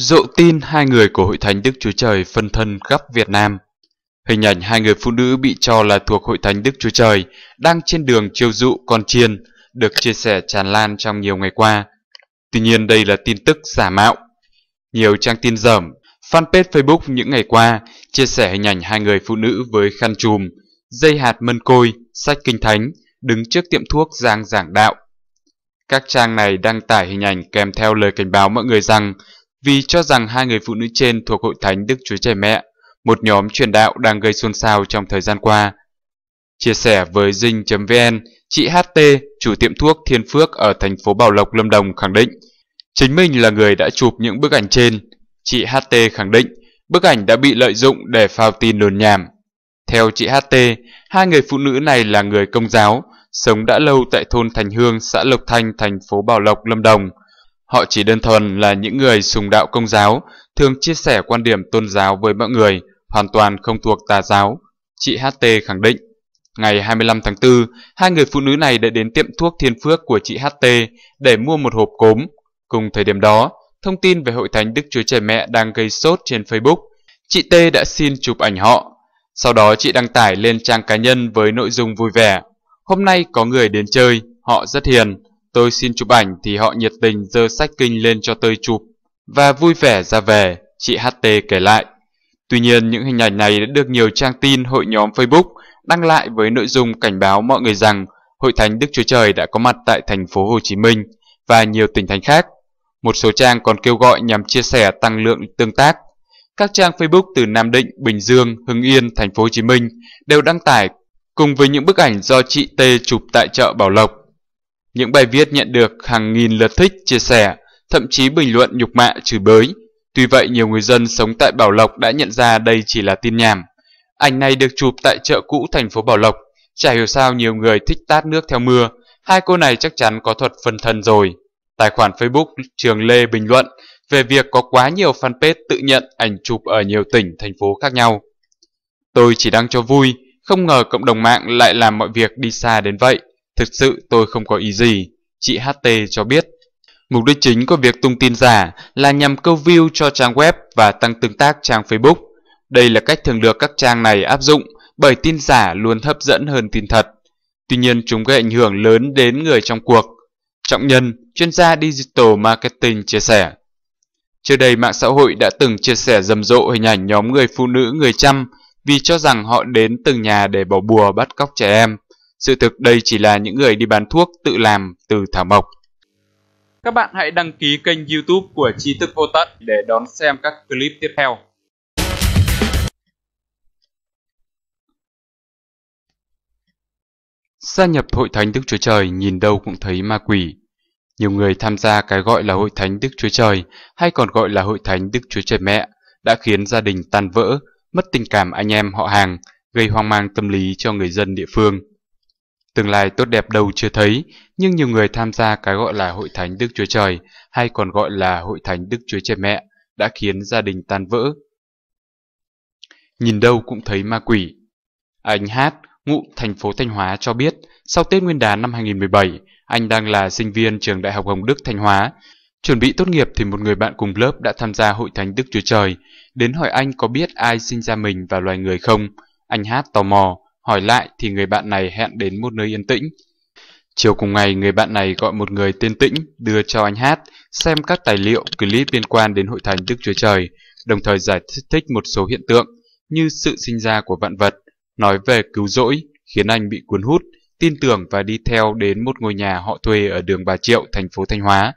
Dậu tin hai người của Hội Thánh Đức Chúa Trời phân thân khắp Việt Nam. Hình ảnh hai người phụ nữ bị cho là thuộc Hội Thánh Đức Chúa Trời đang trên đường chiêu dụ con chiên được chia sẻ tràn lan trong nhiều ngày qua. Tuy nhiên đây là tin tức giả mạo. Nhiều trang tin dởm, fanpage Facebook những ngày qua chia sẻ hình ảnh hai người phụ nữ với khăn chùm dây hạt mân côi, sách kinh thánh, đứng trước tiệm thuốc giang giảng đạo. Các trang này đăng tải hình ảnh kèm theo lời cảnh báo mọi người rằng vì cho rằng hai người phụ nữ trên thuộc hội thánh Đức Chúa Trời Mẹ, một nhóm truyền đạo đang gây xôn xao trong thời gian qua. Chia sẻ với dinh.vn, chị HT, chủ tiệm thuốc Thiên Phước ở thành phố Bảo Lộc, Lâm Đồng khẳng định, chính mình là người đã chụp những bức ảnh trên. Chị HT khẳng định, bức ảnh đã bị lợi dụng để phao tin đồn nhảm. Theo chị HT, hai người phụ nữ này là người công giáo, sống đã lâu tại thôn Thành Hương, xã Lộc Thanh, thành phố Bảo Lộc, Lâm Đồng. Họ chỉ đơn thuần là những người sùng đạo công giáo, thường chia sẻ quan điểm tôn giáo với mọi người, hoàn toàn không thuộc tà giáo, chị HT khẳng định. Ngày 25 tháng 4, hai người phụ nữ này đã đến tiệm thuốc Thiên Phước của chị HT để mua một hộp cốm. Cùng thời điểm đó, thông tin về hội thánh Đức Chúa Trời Mẹ đang gây sốt trên Facebook. Chị T đã xin chụp ảnh họ. Sau đó chị đăng tải lên trang cá nhân với nội dung vui vẻ. Hôm nay có người đến chơi, họ rất hiền. Tôi xin chụp ảnh thì họ nhiệt tình dơ sách kinh lên cho tôi chụp và vui vẻ ra về, chị HT kể lại. Tuy nhiên những hình ảnh này đã được nhiều trang tin hội nhóm Facebook đăng lại với nội dung cảnh báo mọi người rằng Hội Thánh Đức Chúa Trời đã có mặt tại thành phố Hồ Chí Minh và nhiều tỉnh thành khác. Một số trang còn kêu gọi nhằm chia sẻ tăng lượng tương tác. Các trang Facebook từ Nam Định, Bình Dương, Hưng Yên, thành phố Hồ Chí Minh đều đăng tải cùng với những bức ảnh do chị T chụp tại chợ Bảo Lộc những bài viết nhận được hàng nghìn lượt thích, chia sẻ, thậm chí bình luận nhục mạ chửi bới. Tuy vậy, nhiều người dân sống tại Bảo Lộc đã nhận ra đây chỉ là tin nhảm. Ảnh này được chụp tại chợ cũ thành phố Bảo Lộc. Chả hiểu sao nhiều người thích tát nước theo mưa. Hai cô này chắc chắn có thuật phân thân rồi. Tài khoản Facebook Trường Lê bình luận về việc có quá nhiều fanpage tự nhận ảnh chụp ở nhiều tỉnh, thành phố khác nhau. Tôi chỉ đăng cho vui, không ngờ cộng đồng mạng lại làm mọi việc đi xa đến vậy. Thực sự tôi không có ý gì, chị HT cho biết. Mục đích chính của việc tung tin giả là nhằm câu view cho trang web và tăng tương tác trang Facebook. Đây là cách thường được các trang này áp dụng bởi tin giả luôn hấp dẫn hơn tin thật. Tuy nhiên chúng gây ảnh hưởng lớn đến người trong cuộc. Trọng Nhân, chuyên gia Digital Marketing chia sẻ. Trước đây mạng xã hội đã từng chia sẻ rầm rộ hình ảnh nhóm người phụ nữ người chăm vì cho rằng họ đến từng nhà để bỏ bùa bắt cóc trẻ em. Sự thực đây chỉ là những người đi bán thuốc tự làm từ thảo mộc. Các bạn hãy đăng ký kênh youtube của Tri thức Vô Tận để đón xem các clip tiếp theo. Gia nhập Hội Thánh Đức Chúa Trời nhìn đâu cũng thấy ma quỷ. Nhiều người tham gia cái gọi là Hội Thánh Đức Chúa Trời hay còn gọi là Hội Thánh Đức Chúa Trời Mẹ đã khiến gia đình tan vỡ, mất tình cảm anh em họ hàng, gây hoang mang tâm lý cho người dân địa phương. Tương lai tốt đẹp đâu chưa thấy, nhưng nhiều người tham gia cái gọi là hội thánh Đức Chúa Trời hay còn gọi là hội thánh Đức Chúa Trời Mẹ đã khiến gia đình tan vỡ. Nhìn đâu cũng thấy ma quỷ. Anh Hát, ngụ thành phố Thanh Hóa cho biết, sau Tết Nguyên đán năm 2017, anh đang là sinh viên trường Đại học Hồng Đức Thanh Hóa. Chuẩn bị tốt nghiệp thì một người bạn cùng lớp đã tham gia hội thánh Đức Chúa Trời, đến hỏi anh có biết ai sinh ra mình và loài người không. Anh Hát tò mò, Hỏi lại thì người bạn này hẹn đến một nơi yên tĩnh. Chiều cùng ngày, người bạn này gọi một người tên Tĩnh đưa cho anh Hát xem các tài liệu, clip liên quan đến hội thành Đức Chúa Trời, đồng thời giải thích một số hiện tượng như sự sinh ra của vạn vật, nói về cứu rỗi, khiến anh bị cuốn hút, tin tưởng và đi theo đến một ngôi nhà họ thuê ở đường Bà Triệu, thành phố Thanh Hóa.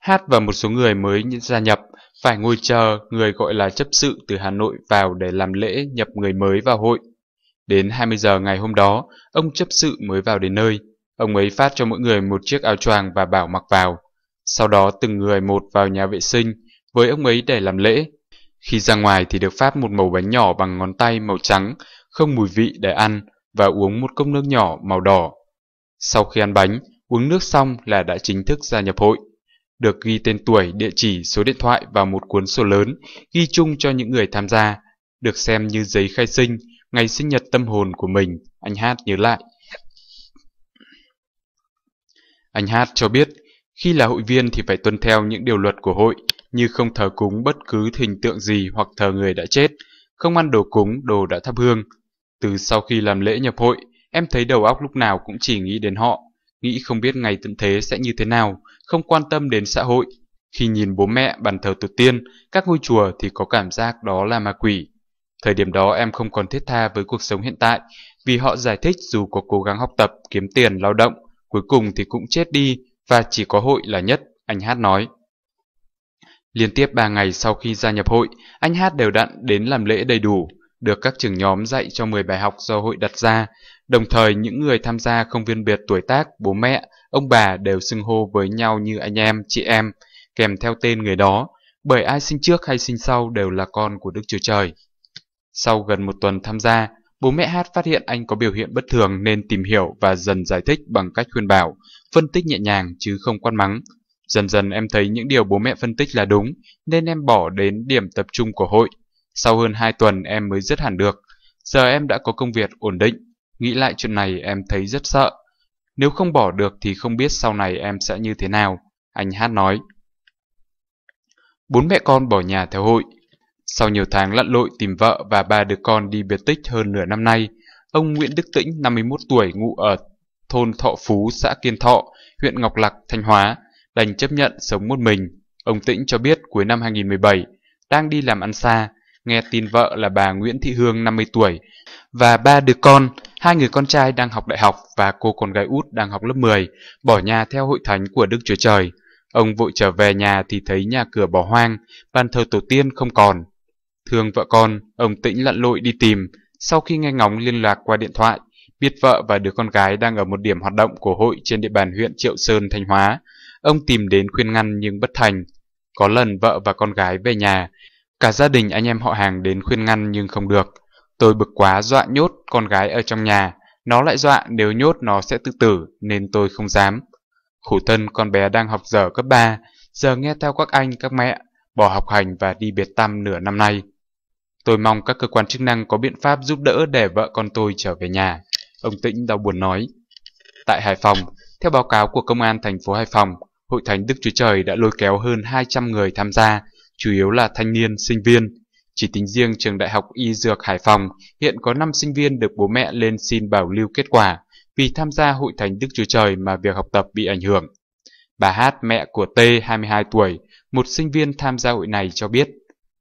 Hát và một số người mới gia nhập phải ngồi chờ người gọi là chấp sự từ Hà Nội vào để làm lễ nhập người mới vào hội. Đến 20 giờ ngày hôm đó, ông chấp sự mới vào đến nơi. Ông ấy phát cho mỗi người một chiếc áo choàng và bảo mặc vào. Sau đó từng người một vào nhà vệ sinh với ông ấy để làm lễ. Khi ra ngoài thì được phát một mẩu bánh nhỏ bằng ngón tay màu trắng, không mùi vị để ăn và uống một cốc nước nhỏ màu đỏ. Sau khi ăn bánh, uống nước xong là đã chính thức gia nhập hội. Được ghi tên tuổi, địa chỉ, số điện thoại vào một cuốn sổ lớn, ghi chung cho những người tham gia, được xem như giấy khai sinh, Ngày sinh nhật tâm hồn của mình, anh Hát nhớ lại. Anh Hát cho biết, khi là hội viên thì phải tuân theo những điều luật của hội, như không thờ cúng bất cứ hình tượng gì hoặc thờ người đã chết, không ăn đồ cúng, đồ đã thắp hương. Từ sau khi làm lễ nhập hội, em thấy đầu óc lúc nào cũng chỉ nghĩ đến họ, nghĩ không biết ngày tận thế sẽ như thế nào, không quan tâm đến xã hội. Khi nhìn bố mẹ bàn thờ tổ tiên, các ngôi chùa thì có cảm giác đó là ma quỷ. Thời điểm đó em không còn thiết tha với cuộc sống hiện tại vì họ giải thích dù có cố gắng học tập, kiếm tiền, lao động, cuối cùng thì cũng chết đi và chỉ có hội là nhất, anh Hát nói. Liên tiếp 3 ngày sau khi gia nhập hội, anh Hát đều đặn đến làm lễ đầy đủ, được các trưởng nhóm dạy cho 10 bài học do hội đặt ra. Đồng thời, những người tham gia không viên biệt tuổi tác, bố mẹ, ông bà đều xưng hô với nhau như anh em, chị em, kèm theo tên người đó, bởi ai sinh trước hay sinh sau đều là con của Đức Chúa Trời. Sau gần một tuần tham gia, bố mẹ Hát phát hiện anh có biểu hiện bất thường nên tìm hiểu và dần giải thích bằng cách khuyên bảo, phân tích nhẹ nhàng chứ không quan mắng. Dần dần em thấy những điều bố mẹ phân tích là đúng nên em bỏ đến điểm tập trung của hội. Sau hơn 2 tuần em mới dứt hẳn được. Giờ em đã có công việc ổn định. Nghĩ lại chuyện này em thấy rất sợ. Nếu không bỏ được thì không biết sau này em sẽ như thế nào. Anh Hát nói. Bốn mẹ con bỏ nhà theo hội, sau nhiều tháng lặn lội tìm vợ và ba đứa con đi biệt tích hơn nửa năm nay, ông Nguyễn Đức Tĩnh, 51 tuổi, ngụ ở thôn Thọ Phú, xã Kiên Thọ, huyện Ngọc Lặc, Thanh Hóa, đành chấp nhận sống một mình. Ông Tĩnh cho biết cuối năm 2017, đang đi làm ăn xa, nghe tin vợ là bà Nguyễn Thị Hương, 50 tuổi, và ba đứa con, hai người con trai đang học đại học và cô con gái út đang học lớp 10, bỏ nhà theo hội thánh của Đức Chúa Trời. Ông vội trở về nhà thì thấy nhà cửa bỏ hoang, bàn thờ tổ tiên không còn, Thương vợ con, ông Tĩnh lặn lội đi tìm, sau khi nghe ngóng liên lạc qua điện thoại, biết vợ và đứa con gái đang ở một điểm hoạt động của hội trên địa bàn huyện Triệu Sơn, Thanh Hóa. Ông tìm đến khuyên ngăn nhưng bất thành. Có lần vợ và con gái về nhà, cả gia đình anh em họ hàng đến khuyên ngăn nhưng không được. Tôi bực quá dọa nhốt con gái ở trong nhà, nó lại dọa nếu nhốt nó sẽ tự tử nên tôi không dám. Khổ thân con bé đang học dở cấp 3, giờ nghe theo các anh các mẹ, bỏ học hành và đi biệt tăm nửa năm nay. Tôi mong các cơ quan chức năng có biện pháp giúp đỡ để vợ con tôi trở về nhà. Ông Tĩnh đau buồn nói. Tại Hải Phòng, theo báo cáo của Công an thành phố Hải Phòng, Hội Thánh Đức Chúa Trời đã lôi kéo hơn 200 người tham gia, chủ yếu là thanh niên, sinh viên. Chỉ tính riêng trường Đại học Y Dược Hải Phòng, hiện có 5 sinh viên được bố mẹ lên xin bảo lưu kết quả vì tham gia Hội Thánh Đức Chúa Trời mà việc học tập bị ảnh hưởng. Bà Hát, mẹ của T, 22 tuổi, một sinh viên tham gia hội này cho biết,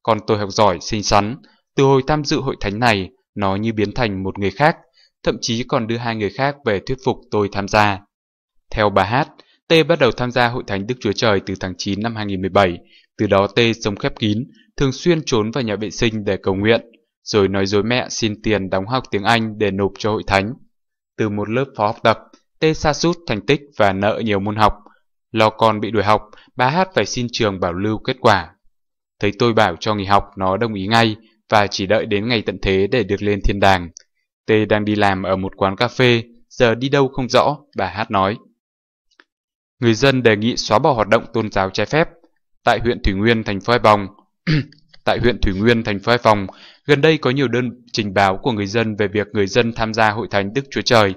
con tôi học giỏi, xinh xắn, từ hồi tham dự hội thánh này, nó như biến thành một người khác, thậm chí còn đưa hai người khác về thuyết phục tôi tham gia. Theo bà Hát, T bắt đầu tham gia hội thánh Đức Chúa Trời từ tháng 9 năm 2017, từ đó T sống khép kín, thường xuyên trốn vào nhà vệ sinh để cầu nguyện, rồi nói dối mẹ xin tiền đóng học tiếng Anh để nộp cho hội thánh. Từ một lớp phó học tập, T sa sút thành tích và nợ nhiều môn học. Lo con bị đuổi học, bà Hát phải xin trường bảo lưu kết quả. Thấy tôi bảo cho nghỉ học, nó đồng ý ngay, và chỉ đợi đến ngày tận thế để được lên thiên đàng. Tê đang đi làm ở một quán cà phê, giờ đi đâu không rõ, bà Hát nói. Người dân đề nghị xóa bỏ hoạt động tôn giáo trái phép. Tại huyện Thủy Nguyên, thành phố Hải Phòng, tại huyện Thủy Nguyên, thành phố Hải Phòng, gần đây có nhiều đơn trình báo của người dân về việc người dân tham gia hội thánh Đức Chúa Trời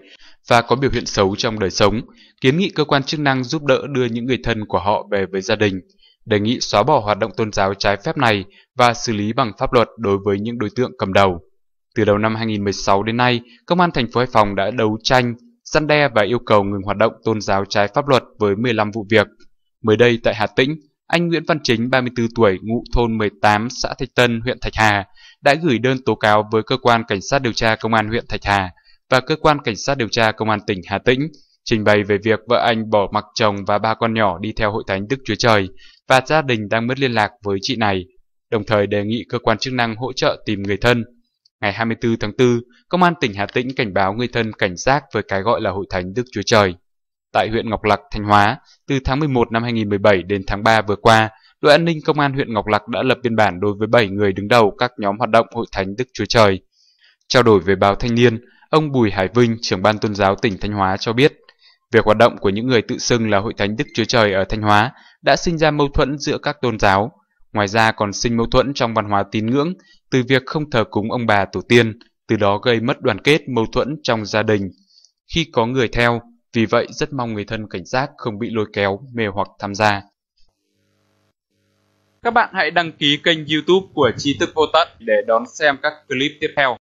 và có biểu hiện xấu trong đời sống, kiến nghị cơ quan chức năng giúp đỡ đưa những người thân của họ về với gia đình đề nghị xóa bỏ hoạt động tôn giáo trái phép này và xử lý bằng pháp luật đối với những đối tượng cầm đầu. Từ đầu năm 2016 đến nay, Công an thành phố Hải Phòng đã đấu tranh, săn đe và yêu cầu ngừng hoạt động tôn giáo trái pháp luật với 15 vụ việc. Mới đây tại Hà Tĩnh, anh Nguyễn Văn Chính, 34 tuổi, ngụ thôn 18, xã Thạch Tân, huyện Thạch Hà, đã gửi đơn tố cáo với cơ quan cảnh sát điều tra công an huyện Thạch Hà và cơ quan cảnh sát điều tra công an tỉnh Hà Tĩnh trình bày về việc vợ anh bỏ mặc chồng và ba con nhỏ đi theo hội thánh Đức Chúa Trời và gia đình đang mất liên lạc với chị này, đồng thời đề nghị cơ quan chức năng hỗ trợ tìm người thân. Ngày 24 tháng 4, Công an tỉnh Hà Tĩnh cảnh báo người thân cảnh giác với cái gọi là hội thánh Đức Chúa Trời. Tại huyện Ngọc Lặc, Thanh Hóa, từ tháng 11 năm 2017 đến tháng 3 vừa qua, đội an ninh công an huyện Ngọc Lặc đã lập biên bản đối với 7 người đứng đầu các nhóm hoạt động hội thánh Đức Chúa Trời. Trao đổi với báo Thanh niên, ông Bùi Hải Vinh, trưởng ban tôn giáo tỉnh Thanh Hóa cho biết, việc hoạt động của những người tự xưng là hội thánh Đức Chúa Trời ở Thanh Hóa đã sinh ra mâu thuẫn giữa các tôn giáo. Ngoài ra còn sinh mâu thuẫn trong văn hóa tín ngưỡng từ việc không thờ cúng ông bà tổ tiên, từ đó gây mất đoàn kết mâu thuẫn trong gia đình. Khi có người theo, vì vậy rất mong người thân cảnh giác không bị lôi kéo, mê hoặc tham gia. Các bạn hãy đăng ký kênh youtube của Tri Thức Vô Tận để đón xem các clip tiếp theo.